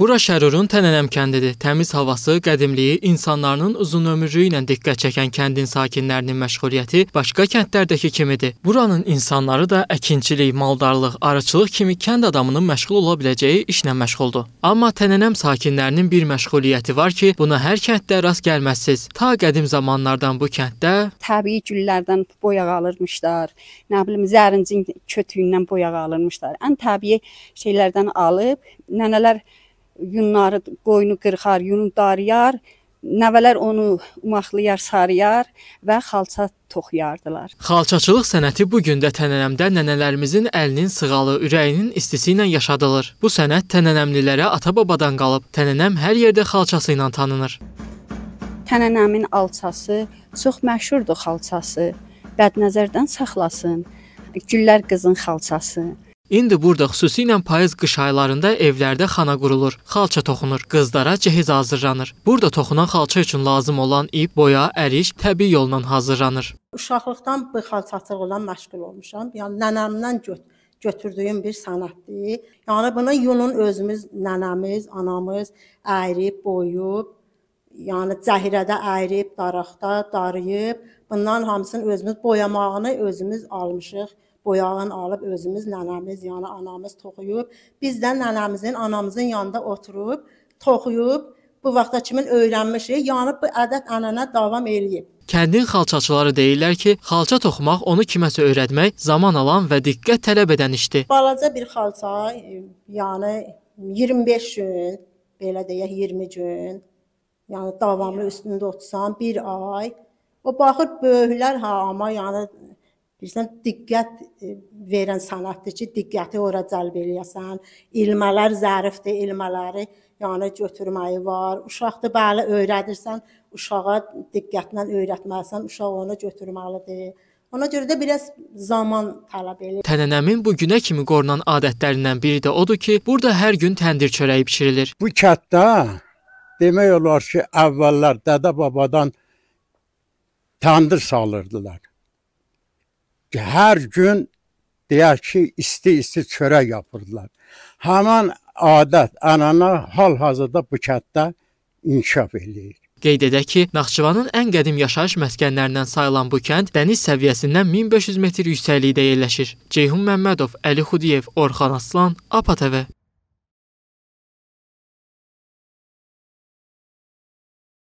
Bura Şərurun Tənənəm kəndidir. Təmiz havası, qədimliyi, insanların uzunömürlüyü ilə diqqət çəkən kəndin sakinlərinin məşğuliyyəti başqa kəndlərdəki kimidir. Buranın insanları da əkinçilik, maldarlıq, arıçılıq kimi kənd adamının məşğul ola biləcəyi işlə məşğuldur. Amma Tənənəm sakinlərinin bir məşğuliyyəti var ki, buna hər kənddə rast gəlməzsiniz. Ta qədim zamanlardan bu kənddə təbii güllərdən boyaq alırmışlar. Nə bilim zərincin kötüyündən boyaq alırmışlar. Ən təbii şeylərdən alıb nənələr yunları qoyunu qırxar, yunu darıyar, nəvələr onu umaqlayar, sarıyar və xalça toxuyardılar. Xalçaçılıq sənəti bu gün də Tənənəmdə nənələrimizin əlinin sığalı, ürəyinin istisi ilə yaşadılır. Bu sənət Tənənəmlilərə ata-babadan qalıb. Tənənəm hər yerdə xalçası ilə tanınır. Tənənəmin alçası çox məşhurdur xalçası. Bədnəzərdən saxlasın. Güllər qızın xalçası. İndi burada xüsusilə payız qış aylarında evlərdə xana qurulur, xalça toxunur, qızlara cehiz hazırlanır. Burada toxunan xalça üçün lazım olan ip, boya, əriş təbii yolla hazırlanır. Uşaqlıqdan bu xalçaçılıqla məşğul olmuşam. Yəni nənəmdən göt götürdüyüm bir sənətdir. Yəni bunu yunun özümüz, nənəmiz, anamız əyirib, boyub, yəni cəhirədə əyirib, daraqda darıyıb, bunların hamısını özümüz boyamağını özümüz almışıq boyağın alıb özümüz nənəmiz, yəni anamız toxuyub, biz də nənəmizin, anamızın yanında oturub, toxuyub bu vaxta kimi öyrənmişik. Yəni bu ədət-ənənə davam eləyib. Kəndin xalçaçıları deyirlər ki, xalça toxumaq onu kiməsə öyrətmək zaman alan və diqqət tələb edən işdir. Balaca bir xalça, yəni 25 gün, belə deyək 20 gün, yəni davamlı üstündə otsan 1 ay. O baxır böyüklər ha amma yəni Bilirsən, diqqət e, verən sənətdir ki, diqqəti ora cəlb eləyəsən. İlmələr zərifdir, ilmələri yəni götürməyi var. Uşaqdır, bəli, öyrədirsən, uşağa diqqətlə öyrətməlisən, uşaq onu götürməlidir. Ona görə də biraz zaman tələb eləyir. Tənənəmin bu günə kimi qorunan adətlərindən biri də odur ki, burada hər gün təndir çörəyi bişirilir. Bu kətdə demək olar ki, əvvəllər dədə babadan təndir salırdılar hər gün deyək ki, isti-isti çörək yapırdılar. Həman adət, ənana hal-hazırda bu kətdə inkişaf eləyir. Qeyd edək ki, Naxçıvanın ən qədim yaşayış məskənlərindən sayılan bu kənd dəniz səviyyəsindən 1500 metr yüksəklikdə yerləşir. Ceyhun Məmmədov, Əli Xudiyev, Orxan Aslan, APA TV.